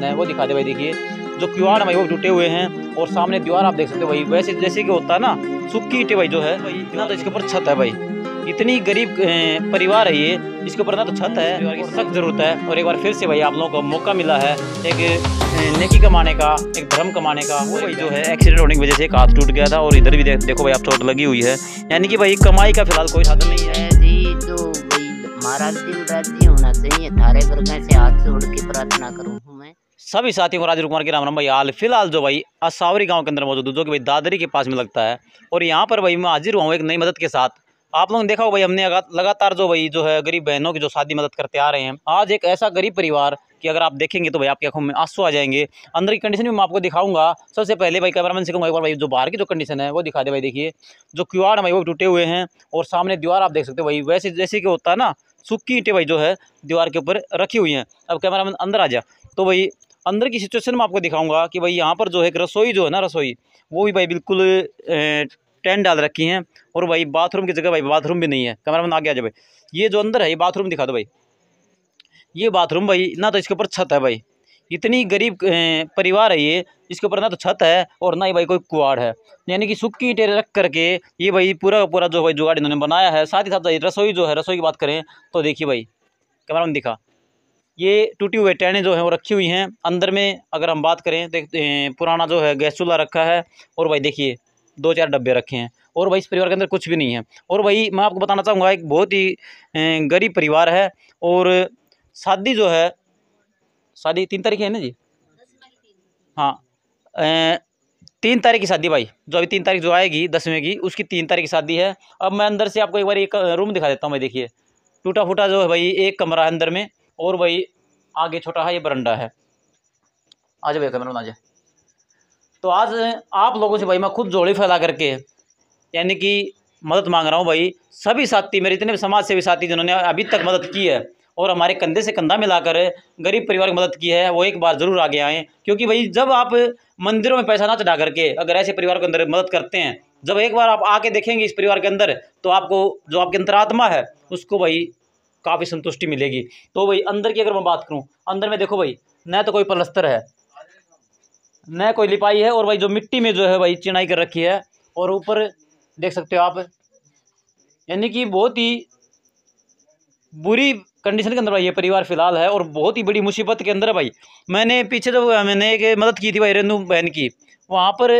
है वो दिखा दे भाई देखिए जो क्यूआर है भाई वो टूटे हुए हैं और सामने दीवार आप देख सकते हो भाई वैसे जैसे कि होता है ना सुखी ईटे भाई जो है इतना तो इसके ऊपर छत है भाई इतनी गरीब परिवार है ये इसके ऊपर ना तो छत है सख्त जरूरत है और एक बार फिर से भाई आप लोगों को मौका मिला है एक नेकी कमाने का एक धर्म कमाने का वो भाई जो है एक्सीडेंट होने की वजह से एक हाथ टूट गया था और इधर भी देखो भाई आप चोट लगी हुई है यानी कि भाई कमाई का फिलहाल कोई साधन नहीं है जी तो भाई हमारा दिल राजी होना चाहिए थारे पर कैसे हाथ जोड़ के प्रार्थना करूँ सभी साथी को राजीव कुमार के राम राम भाई हाल फिलहाल जो भाई असावरी गांव के अंदर मौजूद हूँ जो कि भाई दादरी के पास में लगता है और यहाँ पर भाई मैं हाजिर हुआ हूँ एक नई मदद के साथ आप लोगों ने देखा हो भाई हमने लगातार जो भाई जो है गरीब बहनों की जो शादी मदद करते आ रहे हैं आज एक ऐसा गरीब परिवार कि अगर आप देखेंगे तो भाई आपकी आंखों में आंसू आ जाएंगे अंदर की कंडीशन भी मैं आपको दिखाऊंगा सबसे पहले भाई कैमरामैन से कहूँगा एक बार भाई जो बाहर की जो कंडीशन है वो दिखा दे भाई देखिए जो क्यूआर है भाई वो टूटे हुए हैं और सामने दीवार आप देख सकते हो भाई वैसे जैसे कि होता है ना सूखी ईंटें भाई जो है दीवार के ऊपर रखी हुई हैं अब कैमरामैन अंदर आ जा तो भाई अंदर की सिचुएशन में आपको दिखाऊंगा कि भाई यहाँ पर जो है एक रसोई जो है ना रसोई वो भी भाई बिल्कुल टेंट डाल रखी हैं और भाई बाथरूम की जगह भाई बाथरूम भी नहीं है कैमरा मैन आगे आ जाए भाई ये जो अंदर है ये बाथरूम दिखा दो भाई ये बाथरूम भाई ना तो इसके ऊपर छत है भाई इतनी गरीब परिवार है ये इसके ऊपर ना तो छत है और ना ही भाई कोई कुआड़ है यानी कि सुक्की ईटे रख करके ये भाई पूरा का पूरा जो भाई जुगाड़ इन्होंने बनाया है साथ ही साथ रसोई जो है रसोई की बात करें तो देखिए भाई कैमरा मैन दिखा ये टूटी हुई टहने जो हैं वो रखी हुई हैं अंदर में अगर हम बात करें देखते हैं पुराना जो है गैस चूल्हा रखा है और भाई देखिए दो चार डब्बे रखे हैं और भाई इस परिवार के अंदर कुछ भी नहीं है और भाई मैं आपको बताना चाहूँगा एक बहुत ही गरीब परिवार है और शादी जो है शादी तीन तारीख है ना जी हाँ ए, तीन तारीख की शादी भाई जो अभी तीन तारीख जो आएगी दसवें की उसकी तीन तारीख की शादी है अब मैं अंदर से आपको एक बार एक रूम दिखा देता हूँ भाई देखिए टूटा फूटा जो है भाई एक कमरा है अंदर में और वही आगे छोटा है ये बरंडा है आ जाओ कैमरा आ जाए तो आज आप लोगों से भाई मैं खुद जोड़ी फैला करके यानी कि मदद मांग रहा हूँ भाई सभी साथी मेरे इतने समाज सेवी साथी जिन्होंने अभी तक मदद की है और हमारे कंधे से कंधा मिलाकर गरीब परिवार की मदद की है वो एक बार ज़रूर आगे आएँ क्योंकि भाई जब आप मंदिरों में पैसा ना चढ़ा करके अगर ऐसे परिवार के अंदर मदद करते हैं जब एक बार आप आके देखेंगे इस परिवार के अंदर तो आपको जो आपकी अंतरात्मा है उसको भाई काफ़ी संतुष्टि मिलेगी तो भाई अंदर की अगर मैं बात करूँ अंदर में देखो भाई न तो कोई पलस्तर है न कोई लिपाई है और भाई जो मिट्टी में जो है भाई चिनाई कर रखी है और ऊपर देख सकते हो आप यानी कि बहुत ही बुरी कंडीशन के अंदर भाई ये परिवार फिलहाल है और बहुत ही बड़ी मुसीबत के अंदर है भाई मैंने पीछे जब मैंने एक मदद की थी भाई रेनू बहन की वहाँ पर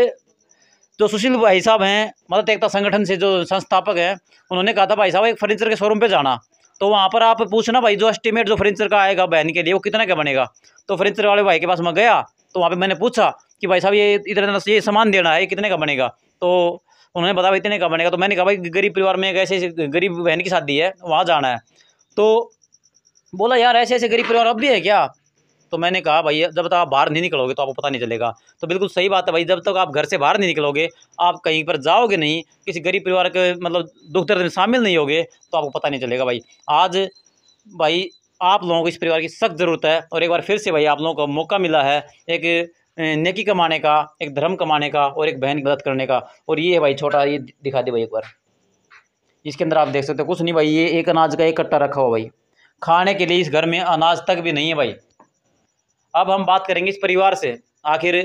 जो सुशील भाई साहब हैं मदद एकता संगठन से जो संस्थापक हैं उन्होंने कहा था भाई साहब एक फर्नीचर के शोरूम पे जाना तो वहाँ पर आप पूछना भाई जो एस्टिमेट जो फ्रेंचर का आएगा बहन के लिए वो कितना का बनेगा तो फ्रेंचर वाले भाई के पास मैं गया तो वहाँ पर मैंने पूछा कि भाई साहब ये इतना ये सामान देना है कितने का बनेगा तो उन्होंने बताया इतने का बनेगा तो मैंने कहा भाई गरीब परिवार में एक ऐसे गरीब बहन की शादी है वहाँ जाना है तो बोला यार ऐसे ऐसे गरीब परिवार अब भी है क्या तो मैंने कहा भैया जब तक तो आप बाहर नहीं निकलोगे तो आपको पता नहीं चलेगा तो बिल्कुल सही बात है भाई जब तक आप घर से बाहर नहीं निकलोगे आप कहीं पर जाओगे नहीं किसी गरीब परिवार के मतलब दुख दर्द में शामिल नहीं होगे तो आपको पता नहीं चलेगा भाई आज भाई आप लोगों को इस परिवार की सख्त ज़रूरत है और एक बार फिर से भाई आप लोगों को मौका मिला है एक नेकी कमाने का एक धर्म कमाने का और एक बहन की मदद करने का और ये है भाई छोटा ये दिखा दे भाई एक बार इसके अंदर आप देख सकते हो कुछ नहीं भाई ये एक अनाज का एक कट्टा रखा हुआ भाई खाने के लिए इस घर में अनाज तक भी नहीं है भाई अब हम बात करेंगे इस परिवार से आखिर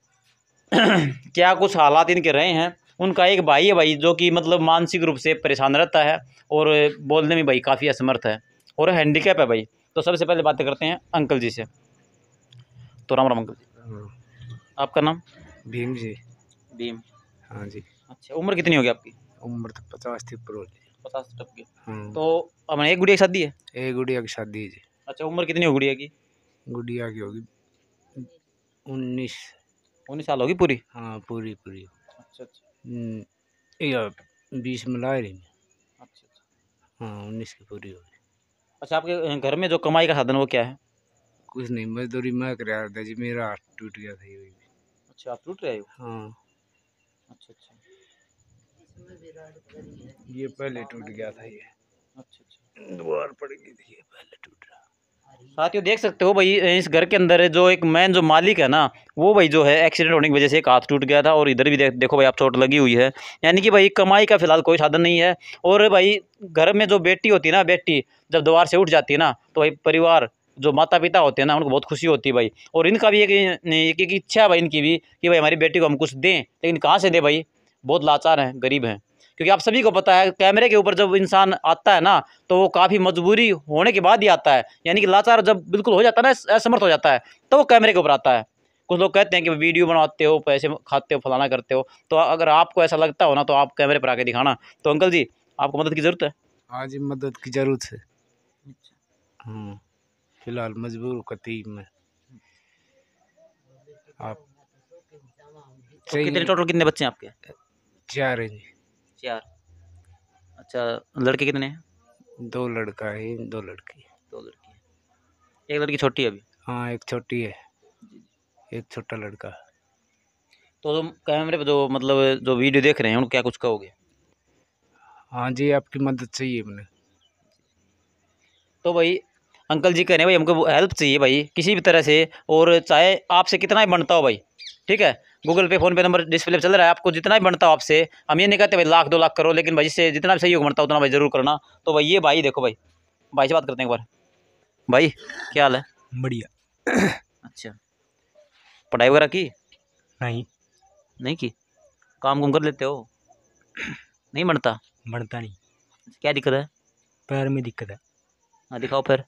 क्या कुछ हालात इनके रहे हैं उनका एक भाई है भाई जो कि मतलब मानसिक रूप से परेशान रहता है और बोलने में भाई काफ़ी असमर्थ है और हैंडीकैप है भाई तो सबसे पहले बातें करते हैं अंकल जी से तो राम राम अंकल जी आपका नाम भीम जी भीम हाँ जी अच्छा उम्र कितनी होगी आपकी उम्र तो पचास थी पचास हाँ। तो हमने एक गुड़िया की शादी है एक गुड़िया की शादी है जी अच्छा उम्र कितनी हो गुड़िया की गुड़िया की होगी उन्नीस उन्नीस साल होगी पूरी हाँ पूरी पूरी अच्छा अच्छा हम्म, बीस में ला रही अच्छा, अच्छा हाँ उन्नीस की पूरी होगी अच्छा आपके घर में जो कमाई का साधन वो क्या है कुछ नहीं मजदूरी मैं कर जी मेरा हाथ टूट गया था अच्छा आप टूट रहे हो हाँ अच्छा अच्छा ये पहले टूट गया था ये अच्छा अच्छा दोबारा पड़ गई थी ये पहले टूट रहा साथियों देख सकते हो भाई इस घर के अंदर जो एक मैन जो मालिक है ना वो भाई जो है एक्सीडेंट होने की वजह से एक हाथ टूट गया था और इधर भी देखो भाई आप चोट लगी हुई है यानी कि भाई कमाई का फिलहाल कोई साधन नहीं है और भाई घर में जो बेटी होती है ना बेटी जब दोबार से उठ जाती है ना तो भाई परिवार जो माता पिता होते हैं ना उनको बहुत खुशी होती है भाई और इनका भी एक एक इच्छा है भाई इनकी भी कि भाई हमारी बेटी को हम कुछ दें लेकिन कहाँ से दें भाई बहुत लाचार हैं गरीब हैं क्योंकि आप सभी को पता है कैमरे के ऊपर जब इंसान आता है ना तो वो काफ़ी मजबूरी होने के बाद ही आता है यानी कि लाचार जब बिल्कुल हो जाता है ना असमर्थ हो जाता है तो वो कैमरे के ऊपर आता है कुछ लोग कहते हैं कि वीडियो बनाते हो पैसे खाते हो फलाना करते हो तो अगर आपको ऐसा लगता हो ना तो आप कैमरे पर आके दिखाना तो अंकल जी आपको मदद की ज़रूरत है हाँ जी मदद की ज़रूरत है अच्छा। हम्म, फिलहाल मजबूर कतीब में आप तो कितने टोटल कितने बच्चे हैं आपके चार हैं जी चार अच्छा लड़के कितने हैं दो लड़का है दो लड़की दो लड़की एक लड़की छोटी है अभी हाँ एक छोटी है एक छोटा लड़का तो तुम कैमरे पे जो मतलब जो वीडियो देख रहे हैं उनको क्या कुछ कहोगे हाँ जी आपकी मदद चाहिए मैंने तो भाई अंकल जी कह रहे हैं भाई हमको हेल्प चाहिए भाई किसी भी तरह से और चाहे आपसे कितना ही बनता हो भाई ठीक है गूगल पे फोन पे नंबर डिस्प्ले पर चल रहा है आपको जितना भी बनता हो आपसे हम ये नहीं कहते भाई लाख दो लाख करो लेकिन भाई से जितना भी सहयोग बनता उतना भाई ज़रूर करना तो भाई ये भाई देखो भाई भाई से बात करते हैं एक बार भाई क्या हाल है बढ़िया अच्छा पढ़ाई वगैरह की नहीं नहीं की काम कुम कर लेते हो नहीं बनता बनता नहीं क्या दिक्कत है पैर में दिक्कत है हाँ दिखाओ पैर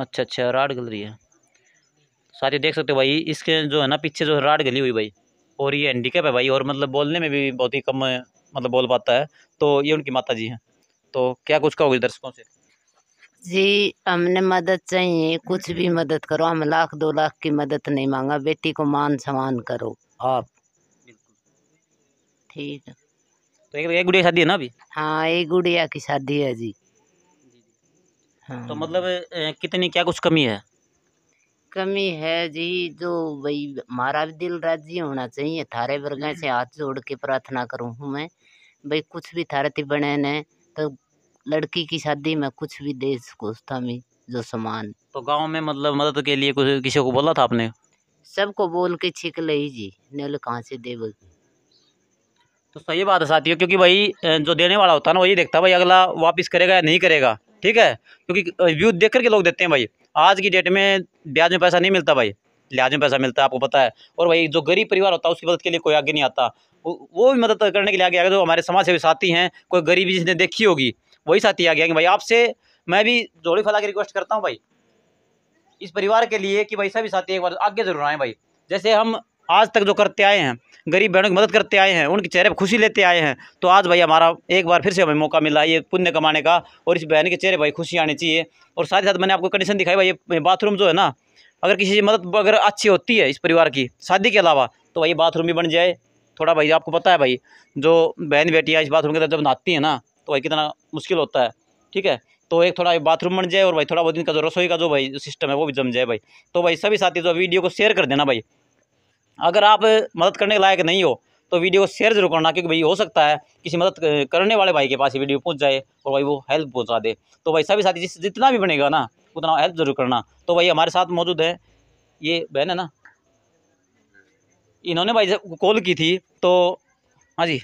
अच्छा अच्छा राड गल रही है साथ ही देख सकते हो भाई इसके जो है ना पीछे जो राड गली हुई भाई और ये हैंडीकेप है भाई और मतलब बोलने में भी बहुत ही कम मतलब बोल पाता है तो ये उनकी माता जी हैं तो क्या कुछ कहोगे दर्शकों से जी हमने मदद चाहिए कुछ भी मदद करो हम लाख दो लाख की मदद नहीं मांगा बेटी को मान सम्मान करो आप ठीक है तो एक, एक गुड़िया शादी है ना अभी हाँ एक गुड़िया की शादी है जी तो हाँ। मतलब कितनी क्या कुछ कमी है कमी है जी जो भाई हमारा भी दिल राजी होना चाहिए थारे वर्ग से हाथ जोड़ के प्रार्थना करूँ हूँ मैं भाई कुछ भी थारे थी बने ने तो लड़की की शादी में कुछ भी दे सकता मैं जो सामान तो गांव में मतलब मदद के लिए कुछ किसी को बोला था आपने सबको बोल के छिक ले जी नल कहाँ से दे तो सही बात है साथियों क्योंकि भाई जो देने वाला होता है ना वही देखता भाई अगला वापिस करेगा या नहीं करेगा ठीक है क्योंकि व्यू देख करके लोग देते हैं भाई आज की डेट में ब्याज में पैसा नहीं मिलता भाई लिहाज में पैसा मिलता है आपको पता है और भाई जो गरीब परिवार होता है उसकी मदद के लिए कोई आगे नहीं आता वो भी मदद करने के लिए आगे आ गया जो तो हमारे समाज भी साथी हैं कोई गरीबी जिसने देखी होगी वही साथी आगे आएंगे भाई आपसे मैं भी जोड़ी फैला के रिक्वेस्ट करता हूँ भाई इस परिवार के लिए कि भाई सभी साथी एक बार आगे जरूर आएँ भाई जैसे हम आज तक जो करते आए हैं गरीब बहनों की मदद करते आए हैं उनके चेहरे पर खुशी लेते आए हैं तो आज भाई हमारा एक बार फिर से हमें मौका मिला ये पुण्य कमाने का और इस बहन के चेहरे भाई खुशी आनी चाहिए और साथ ही साथ मैंने आपको कंडीशन दिखाई भाई ये बाथरूम जो है ना अगर किसी की मदद अगर अच्छी होती है इस परिवार की शादी के अलावा तो भाई बाथरूम भी बन जाए थोड़ा भाई आपको पता है भाई जो बहन बेटियाँ इस बाथरूम के अंदर जब नहाती हैं ना तो भाई कितना मुश्किल होता है ठीक है तो एक थोड़ा बाथरूम बन जाए और भाई थोड़ा बहुत इनका जो रसोई का जो भाई सिस्टम है वो भी जम जाए भाई तो भाई सभी साथी जो वीडियो को शेयर कर देना भाई अगर आप मदद करने लायक नहीं हो तो वीडियो को शेयर जरूर करना क्योंकि भाई हो सकता है किसी मदद करने वाले भाई के पास ये वीडियो पहुंच जाए और भाई वो हेल्प पहुंचा दे तो भाई सभी साथी जिस जितना भी बनेगा ना उतना हेल्प जरूर करना तो भाई हमारे साथ मौजूद है ये बहन है ना इन्होंने भाई जब कॉल की थी तो हाँ जी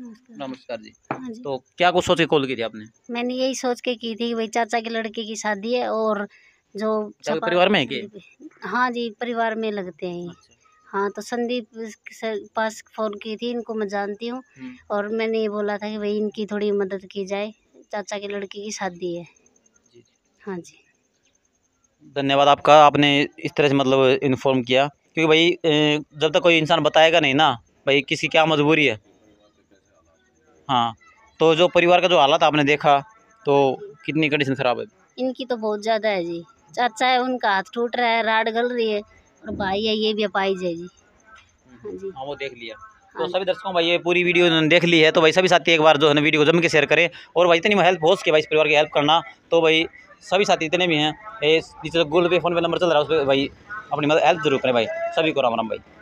नमस्कार जी हाँ जी तो क्या कुछ सोच के कॉल की थी आपने मैंने यही सोच के की थी भाई चाचा के लड़के की शादी है और जो परिवार में है हाँ जी परिवार में लगते हैं अच्छा। हाँ तो संदीप सर पास फ़ोन की थी इनको मैं जानती हूँ हम्म। और मैंने ये बोला था कि भाई इनकी थोड़ी मदद की जाए चाचा की लड़की की शादी है हाँ जी धन्यवाद आपका आपने इस तरह से मतलब इन्फॉर्म किया क्योंकि भाई जब तक कोई इंसान बताएगा नहीं ना भाई किसी क्या मजबूरी है हाँ तो जो परिवार का जो हालात आपने देखा तो कितनी कंडीशन ख़राब है इनकी तो बहुत ज़्यादा है जी चाचा है उनका हाथ टूट रहा है राड गल रही है और भाई है ये भी अपाइज है हाँ जी हाँ वो देख लिया हाँ तो सभी दर्शकों भाई ये पूरी वीडियो उन्होंने देख ली है तो भाई सभी साथी एक बार जो है वीडियो को जम के शेयर करें और भाई इतनी हेल्प हो सके भाई इस परिवार की हेल्प करना तो भाई सभी साथी इतने भी हैं नीचे गूगल पे फोन पे नंबर चल रहा है उस पर भाई अपनी मदद हेल्प जरूर करें भाई सभी को राम राम भाई